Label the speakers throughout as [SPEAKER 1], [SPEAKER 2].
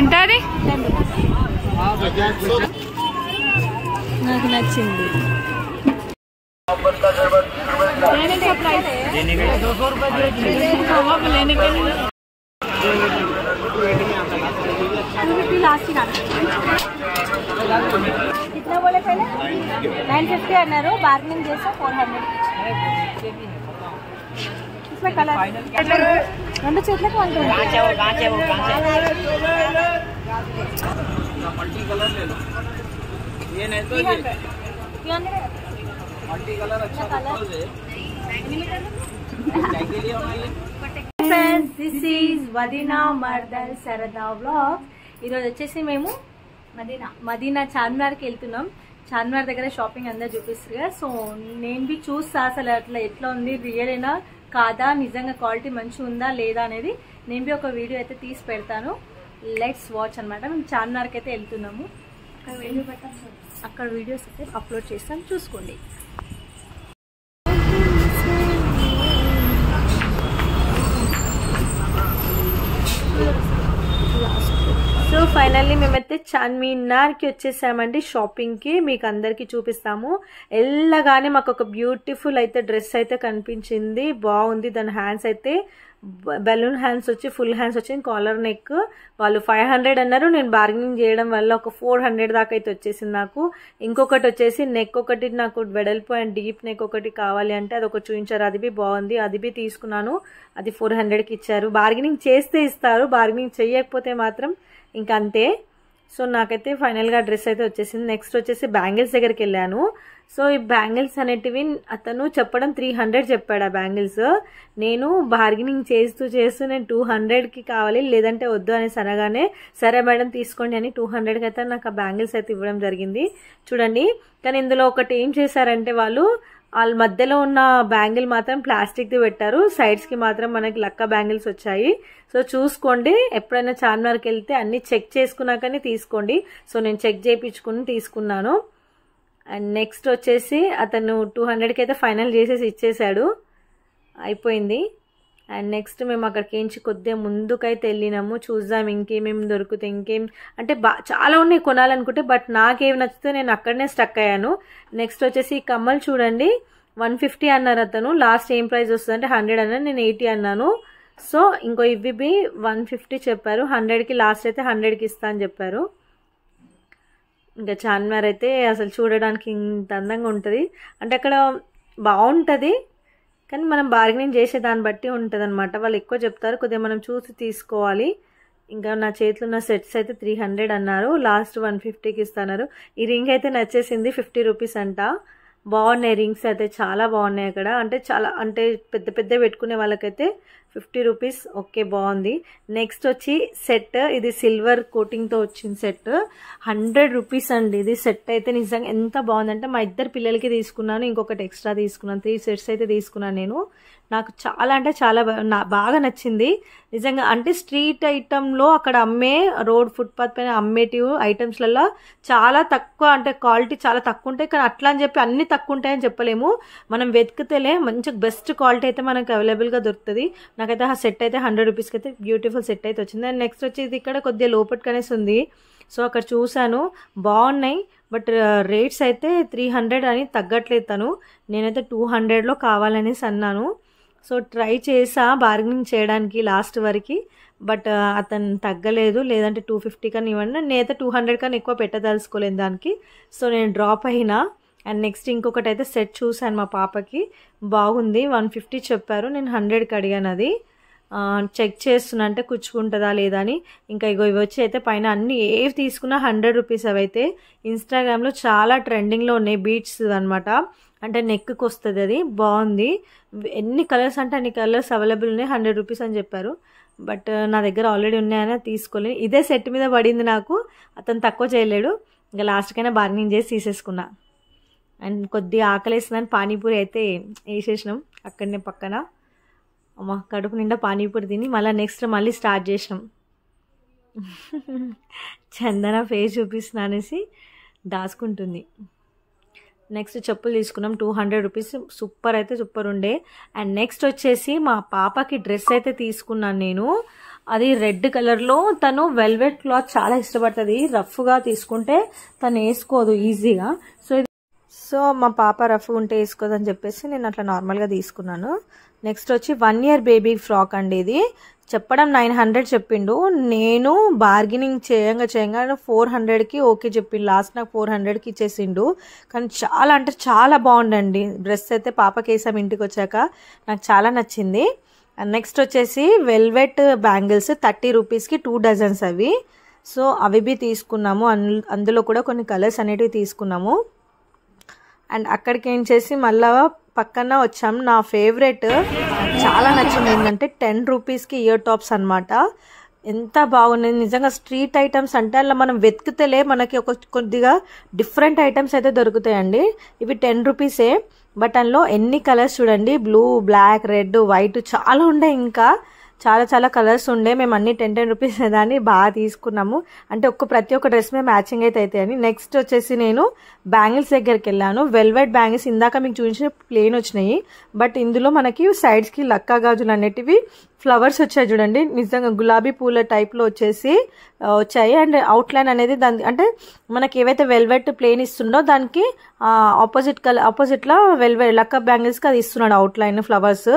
[SPEAKER 1] ఎంతది నాకు నచ్చింది nine fifty అన్నారు బార్గనింగ్ చేస్తే ఫోర్ హండ్రెడ్ చేతుల కలర్ రెండు చేతులకు దిస్ సరదా బ్లాగ్ ఈరోజు వచ్చేసి మేము మదీనా మదీనా చార్మినార్కి వెళ్తున్నాం చార్మినార్ దగ్గర షాపింగ్ అందరూ చూపిస్తారు కదా సో నేను బి చూస్తా అసలు అట్లా ఎట్లా ఉంది రియల్ అయినా కాదా నిజంగా క్వాలిటీ మంచిగా ఉందా లేదా అనేది నేను బి ఒక వీడియో అయితే తీసి పెడతాను లెట్స్ వాచ్ అనమాట మేము చార్మినార్కి అయితే వెళ్తున్నాము అక్కడ వీడియోస్ అయితే అప్లోడ్ చేస్తాను చూసుకోండి సో ఫైనల్లీ మేము అయితే చార్మినార్కి వచ్చేసామండి షాపింగ్కి మీకు అందరికీ చూపిస్తాము ఎల్లగానే మాకు ఒక బ్యూటిఫుల్ అయితే డ్రెస్ అయితే కనిపించింది బాగుంది దాని హ్యాండ్స్ అయితే బెలూన్ హ్యాండ్స్ వచ్చి ఫుల్ హ్యాండ్స్ వచ్చింది కాలర్ నెక్ వాళ్ళు ఫైవ్ హండ్రెడ్ అన్నారు నేను బార్గెనింగ్ చేయడం వల్ల ఒక ఫోర్ హండ్రెడ్ దాకా అయితే వచ్చేసింది నాకు ఇంకొకటి వచ్చేసి నెక్ ఒకటి నాకు వెడల్పు అండ్ డీప్ నెక్ ఒకటి కావాలి అంటే అది ఒకటి చూపించారు అది బాగుంది అది తీసుకున్నాను అది ఫోర్ హండ్రెడ్కి ఇచ్చారు బార్గెనింగ్ చేస్తే ఇస్తారు బార్గెనింగ్ చేయకపోతే మాత్రం ఇంకంతే సో నాకైతే ఫైనల్గా డ్రెస్ అయితే వచ్చేసింది నెక్స్ట్ వచ్చేసి బ్యాంగిల్స్ దగ్గరికి వెళ్ళాను సో ఈ బ్యాంగిల్స్ అనేటివి అతను చెప్పడం త్రీ హండ్రెడ్ చెప్పాడు ఆ బ్యాంగిల్స్ నేను బార్గెనింగ్ చేస్తూ చేస్తూ నేను టూ హండ్రెడ్కి కావాలి లేదంటే వద్దు అనేసి అనగానే సరే మేడం తీసుకోండి అని టూ హండ్రెడ్కి అయితే నాకు ఆ బ్యాంగిల్స్ అయితే ఇవ్వడం జరిగింది చూడండి కానీ ఇందులో ఒకటి ఏం చేశారంటే వాళ్ళు వాళ్ళ మధ్యలో ఉన్న బ్యాంగిల్ మాత్రం ప్లాస్టిక్ది పెట్టారు సైడ్స్కి మాత్రం మనకి లక్క బ్యాంగిల్స్ వచ్చాయి సో చూసుకోండి ఎప్పుడైనా చార్మినార్కి వెళ్తే అన్నీ చెక్ చేసుకున్నాకనే తీసుకోండి సో నేను చెక్ చేయించుకుని తీసుకున్నాను అండ్ నెక్స్ట్ వచ్చేసి అతను టూ హండ్రెడ్కి అయితే ఫైనల్ చేసేసి ఇచ్చేసాడు అయిపోయింది అండ్ నెక్స్ట్ మేము అక్కడికి ఏంచి కొద్దిగా ముందుకైతే వెళ్ళినాము చూద్దాం ఇంకేమేమి దొరుకుతాయి ఇంకేం అంటే బా చాలా ఉన్నాయి కొనాలనుకుంటే బట్ నాకేమి నచ్చితే నేను అక్కడనే స్టక్ అయ్యాను నెక్స్ట్ వచ్చేసి కమ్మలు చూడండి వన్ ఫిఫ్టీ అన్నారు అతను లాస్ట్ ఏం ప్రైస్ వస్తుంది అంటే హండ్రెడ్ అన్నాను నేను ఎయిటీ అన్నాను సో ఇంకో ఇవి వన్ ఫిఫ్టీ చెప్పారు హండ్రెడ్కి లాస్ట్ అయితే హండ్రెడ్కి ఇస్తా అని చెప్పారు ఇంకా చాన్మార్ అయితే అసలు చూడడానికి ఇంత అందంగా ఉంటుంది అంటే అక్కడ బాగుంటుంది కానీ మనం బార్గెనింగ్ చేసే దాన్ని బట్టి ఉంటుంది అనమాట వాళ్ళు ఎక్కువ చెప్తారు కొద్దిగా మనం చూసి తీసుకోవాలి ఇంకా నా చేతిలో ఉన్న సెట్స్ అయితే త్రీ హండ్రెడ్ అన్నారు లాస్ట్ వన్ ఫిఫ్టీకి ఇస్తున్నారు ఈ రింగ్ అయితే నచ్చేసింది ఫిఫ్టీ రూపీస్ అంట బాగున్నాయి రింగ్స్ అయితే చాలా బాగున్నాయి అక్కడ అంటే చాలా అంటే పెద్ద పెద్ద పెట్టుకునే వాళ్ళకైతే ఫిఫ్టీ రూపీస్ ఓకే బాగుంది నెక్స్ట్ వచ్చి సెట్ ఇది సిల్వర్ కోటింగ్తో వచ్చిన సెట్ హండ్రెడ్ రూపీస్ అండి ఇది సెట్ అయితే నిజంగా ఎంత బాగుందంటే మా ఇద్దరు పిల్లలకి తీసుకున్నాను ఇంకొకటి ఎక్స్ట్రా తీసుకున్నాను త్రీ సెట్స్ అయితే తీసుకున్నాను నేను నాకు చాలా అంటే చాలా బాగా నచ్చింది నిజంగా అంటే స్ట్రీట్ ఐటెంలో అక్కడ అమ్మే రోడ్ ఫుట్పాత్ పైన అమ్మేటివి ఐటమ్స్లలో చాలా తక్కువ అంటే క్వాలిటీ చాలా తక్కువ ఉంటాయి కానీ అట్లా అని చెప్పి అన్నీ తక్కువ ఉంటాయని చెప్పలేము మనం వెతికితేలే మంచి బెస్ట్ క్వాలిటీ అయితే మనకు అవైలబుల్గా దొరుకుతుంది నాకైతే ఆ సెట్ అయితే హండ్రెడ్ రూపీస్కి అయితే బ్యూటిఫుల్ సెట్ అయితే వచ్చింది అండ్ నెక్స్ట్ వచ్చేది ఇక్కడ కొద్దిగా లోపట్ కనేసి ఉంది సో అక్కడ చూశాను బాగున్నాయి బట్ రేట్స్ uh, అయితే త్రీ హండ్రెడ్ అని తగ్గట్లేదు తను నేనైతే టూ హండ్రెడ్లో కావాలనేసి అన్నాను సో ట్రై చేసా బార్గెనింగ్ చేయడానికి లాస్ట్ వరకు బట్ uh, అతను తగ్గలేదు లేదంటే టూ ఫిఫ్టీ కానీ ఇవ్వండి నేనైతే టూ హండ్రెడ్ కానీ ఎక్కువ పెట్టదలుచుకోలేదు దానికి సో నేను డ్రాప్ అయినా అండ్ నెక్స్ట్ ఇంకొకటి అయితే సెట్ చూసాను మా పాపకి బాగుంది వన్ ఫిఫ్టీ చెప్పారు నేను హండ్రెడ్కి అడిగాను అది చెక్ చేస్తున్నా అంటే కుచ్చుకుంటుందా లేదా అని ఇంకా ఇగో ఇవి వచ్చి అయితే పైన అన్ని ఏవి తీసుకున్నా హండ్రెడ్ రూపీస్ అవి అయితే ఇన్స్టాగ్రామ్లో చాలా ట్రెండింగ్లో ఉన్నాయి బీట్స్ అనమాట అంటే నెక్కి వస్తుంది అది బాగుంది ఎన్ని కలర్స్ అంటే అన్ని కలర్స్ అవైలబుల్ ఉన్నాయి హండ్రెడ్ రూపీస్ అని చెప్పారు బట్ నా దగ్గర ఆల్రెడీ ఉన్నాయని తీసుకోలేదు ఇదే సెట్ మీద పడింది నాకు అతను తక్కువ చేయలేడు ఇంకా లాస్ట్కైనా బార్గెనింగ్ చేసి తీసేసుకున్నాను అండ్ కొద్దిగా ఆకలేస్తుందని పానీపూరి అయితే వేసేసినాం అక్కడనే పక్కన మా కడుపు నిండా పానీపూరి తిని మళ్ళీ నెక్స్ట్ మళ్ళీ స్టార్ట్ చేసినాం చందన ఫేస్ చూపిస్తున్నా అనేసి దాచుకుంటుంది నెక్స్ట్ చెప్పులు తీసుకున్నాం టూ హండ్రెడ్ రూపీస్ సూపర్ అయితే సూపర్ ఉండే అండ్ నెక్స్ట్ వచ్చేసి మా పాపకి డ్రెస్ అయితే తీసుకున్నాను నేను అది రెడ్ కలర్లో తను వెల్వెట్ క్లాత్ చాలా ఇష్టపడుతుంది రఫ్గా తీసుకుంటే తను వేసుకోదు ఈజీగా సో సో మా పాప రఫ్ ఉంటే వేసుకోదని చెప్పేసి నేను అట్లా నార్మల్గా తీసుకున్నాను నెక్స్ట్ వచ్చి వన్ ఇయర్ బేబీ ఫ్రాక్ అండి ఇది చెప్పడం నైన్ హండ్రెడ్ చెప్పిండు నేను బార్గెనింగ్ చేయంగా చేయంగా ఫోర్ హండ్రెడ్కి ఓకే చెప్పిండు లాస్ట్ నాకు ఫోర్ హండ్రెడ్కి ఇచ్చేసిండు కానీ చాలా అంటే చాలా బాగుండండి డ్రెస్ అయితే పాపకి వేసాం ఇంటికి వచ్చాక నాకు చాలా నచ్చింది నెక్స్ట్ వచ్చేసి వెల్వెట్ బ్యాంగిల్స్ థర్టీ రూపీస్కి టూ డజన్స్ అవి సో అవి బి తీసుకున్నాము అందులో కూడా కొన్ని కలర్స్ అనేటివి తీసుకున్నాము అండ్ అక్కడికి ఏం చేసి మళ్ళా పక్కన వచ్చాం నా ఫేవరెట్ చాలా నచ్చింది ఏంటంటే టెన్ రూపీస్కి ఇయర్ టాప్స్ అనమాట ఎంత బాగుంది నిజంగా స్ట్రీట్ ఐటమ్స్ అంటే అలా మనం వెతికితేలే మనకి ఒక కొద్దిగా డిఫరెంట్ ఐటమ్స్ అయితే దొరుకుతాయండి ఇవి టెన్ రూపీసే బట్ అందులో ఎన్ని కలర్స్ చూడండి బ్లూ బ్లాక్ రెడ్ వైట్ చాలా ఉన్నాయి ఇంకా చాలా చాలా కలర్స్ ఉండే మేము అన్ని టెన్ టెన్ రూపీస్ దాన్ని బాగా తీసుకున్నాము అంటే ఒక్క ప్రతి ఒక్క డ్రెస్ మేము మ్యాచింగ్ అయితే అవుతాయని నెక్స్ట్ వచ్చేసి నేను బ్యాంగిల్స్ దగ్గరికి వెళ్ళాను వెల్వెట్ బ్యాంగిల్స్ ఇందాక మీకు చూపించిన ప్లేన్ వచ్చినాయి బట్ ఇందులో మనకి సైడ్స్కి లక్కా గాజులు అనేటివి ఫ్లవర్స్ వచ్చాయి చూడండి నిజంగా గులాబీ పూల టైప్లో వచ్చేసి వచ్చాయి అండ్ అవుట్లైన్ అనేది దాని అంటే మనకి ఏవైతే వెల్వెట్ ప్లేన్ ఇస్తుందో దానికి ఆపోజిట్ కలర్ ఆపోజిట్లో వెల్వెట్ లక్క బ్యాంగిల్స్కి అది ఇస్తున్నాడు అవుట్లైన్ ఫ్లవర్స్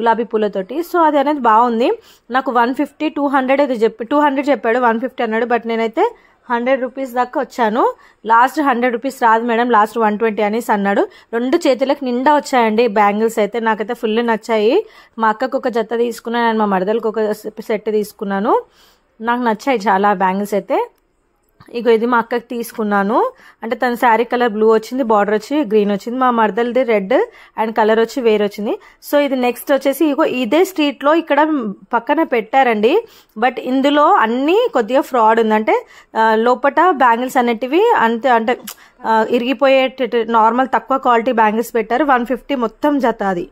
[SPEAKER 1] గులాబీ పూలతోటి సో అది అనేది బాగుంది నాకు వన్ ఫిఫ్టీ టూ హండ్రెడ్ అది చెప్పి టూ హండ్రెడ్ చెప్పాడు వన్ ఫిఫ్టీ అన్నాడు బట్ నేనైతే హండ్రెడ్ రూపీస్ దాకా వచ్చాను లాస్ట్ హండ్రెడ్ రూపీస్ రాదు మేడం లాస్ట్ వన్ ట్వంటీ అనేసి అన్నాడు రెండు చేతులకు నిండా వచ్చాయండి బ్యాంగిల్స్ అయితే నాకైతే ఫుల్ నచ్చాయి మా అక్కకు ఒక జత తీసుకున్నాను మా మరదలకు ఒక సెట్ తీసుకున్నాను నాకు నచ్చాయి చాలా బ్యాంగిల్స్ అయితే ఇగో ఇది మా అక్కకి తీసుకున్నాను అంటే తన శారీ కలర్ బ్లూ వచ్చింది బార్డర్ వచ్చి గ్రీన్ వచ్చింది మా మరదలది రెడ్ అండ్ కలర్ వచ్చి వేరే వచ్చింది సో ఇది నెక్స్ట్ వచ్చేసి ఇగో ఇదే స్ట్రీట్లో ఇక్కడ పక్కన పెట్టారండి బట్ ఇందులో అన్నీ కొద్దిగా ఫ్రాడ్ ఉందంటే లోపల బ్యాంగిల్స్ అనేటివి అంతే అంటే ఇరిగిపోయే నార్మల్ తక్కువ క్వాలిటీ బ్యాంగిల్స్ పెట్టారు వన్ ఫిఫ్టీ మొత్తం జత అది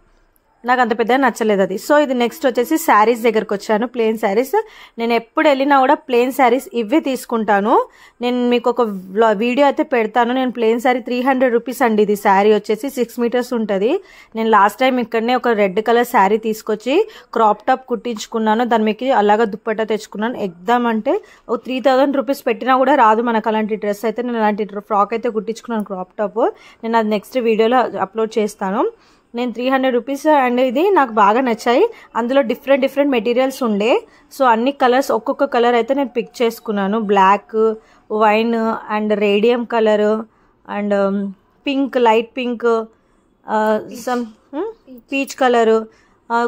[SPEAKER 1] నాకు అంత పెద్ద నచ్చలేదు అది సో ఇది నెక్స్ట్ వచ్చేసి శారీస్ దగ్గరకు వచ్చాను ప్లెయిన్ శారీస్ నేను ఎప్పుడు వెళ్ళినా కూడా ప్లెయిన్ శారీస్ ఇవే తీసుకుంటాను నేను మీకు ఒక వీడియో అయితే పెడతాను నేను plain sari three hundred rupees అండి ఇది శారీ వచ్చేసి సిక్స్ మీటర్స్ ఉంటుంది నేను లాస్ట్ టైం ఇక్కడనే ఒక రెడ్ కలర్ శారీ తీసుకొచ్చి క్రాప్ టాప్ కుట్టించుకున్నాను దాని మీకు అలాగా దుప్పట్టా తెచ్చుకున్నాను ఎగ్దాం అంటే ఒక త్రీ రూపీస్ పెట్టినా కూడా రాదు మనకు అలాంటి డ్రెస్ అయితే నేను అలాంటి ఫ్రాక్ అయితే కుట్టించుకున్నాను క్రాప్ టాప్ నేను అది నెక్స్ట్ వీడియోలో అప్లోడ్ చేస్తాను నేను త్రీ హండ్రెడ్ రూపీస్ అండ్ ఇది నాకు బాగా నచ్చాయి అందులో డిఫరెంట్ డిఫరెంట్ మెటీరియల్స్ ఉండే సో అన్ని కలర్స్ ఒక్కొక్క కలర్ అయితే నేను పిక్ చేసుకున్నాను black wine and radium colour and pink light pink some peach colour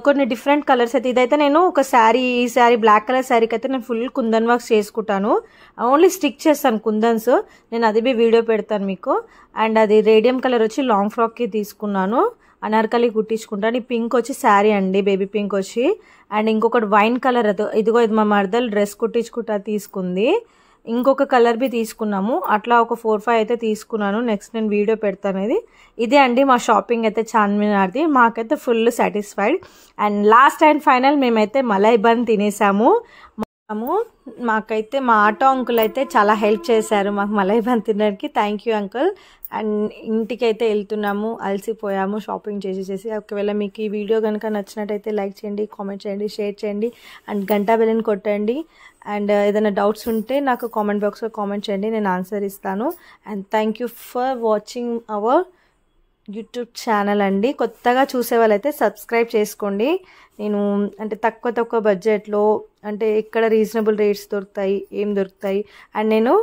[SPEAKER 1] కొన్ని డిఫరెంట్ కలర్స్ అయితే ఇదైతే నేను ఒక శారీ ఈ శారీ బ్లాక్ కలర్ శారీకి అయితే నేను ఫుల్ కుందన్ వర్క్స్ చేసుకుంటాను ఓన్లీ స్టిక్ చేస్తాను కుందన్స్ నేను అది బి వీడియో పెడతాను మీకు అండ్ అది రేడియం కలర్ వచ్చి లాంగ్ ఫ్రాక్కి తీసుకున్నాను అనార్కలి కుట్టించుకుంటాను ఈ పింక్ వచ్చి శారీ అండి బేబీ పింక్ వచ్చి అండ్ ఇంకొకటి వైన్ కలర్ ఇదిగో ఇది మా మరదలు డ్రెస్ కుట్టించుకుంటా తీసుకుంది ఇంకొక కలర్ బి తీసుకున్నాము అట్లా ఒక ఫోర్ ఫైవ్ అయితే తీసుకున్నాను నెక్స్ట్ నేను వీడియో పెడతాను ఇది ఇదే అండి మా షాపింగ్ అయితే చార్మినార్ది మాకైతే full satisfied and last and final మేమైతే మలై బన్ తినేసాము అము మాకైతే మా ఆటో అంకుల్ అయితే చాలా హెల్ప్ చేశారు మాకు మలైబాన్ తినడానికి థ్యాంక్ యూ అంకుల్ అండ్ ఇంటికైతే వెళ్తున్నాము అలసిపోయాము షాపింగ్ చేసి చేసి ఒకవేళ మీకు ఈ వీడియో కనుక నచ్చినట్టయితే లైక్ చేయండి కామెంట్ చేయండి షేర్ చేయండి అండ్ గంటా బెలని కొట్టండి అండ్ uh, ఏదైనా డౌట్స్ ఉంటే నాకు కామెంట్ బాక్స్లో కామెంట్ చేయండి నేను ఆన్సర్ ఇస్తాను and thank you for watching our YouTube channel అండి కొత్తగా చూసే సబ్స్క్రైబ్ చేసుకోండి నేను అంటే తక్కువ తక్కువ బడ్జెట్లో అంటే ఎక్కడ రీజనబుల్ రేట్స్ దొరుకుతాయి ఏం దొరుకుతాయి అండ్ నేను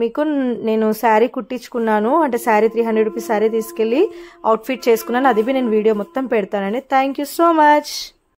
[SPEAKER 1] మీకు నేను శారీ కుట్టించుకున్నాను అంటే sari three hundred rupees sari తీసుకెళ్ళి అవుట్ఫిట్ చేసుకున్నాను అది నేను వీడియో మొత్తం పెడతానండి థ్యాంక్ యూ సో మచ్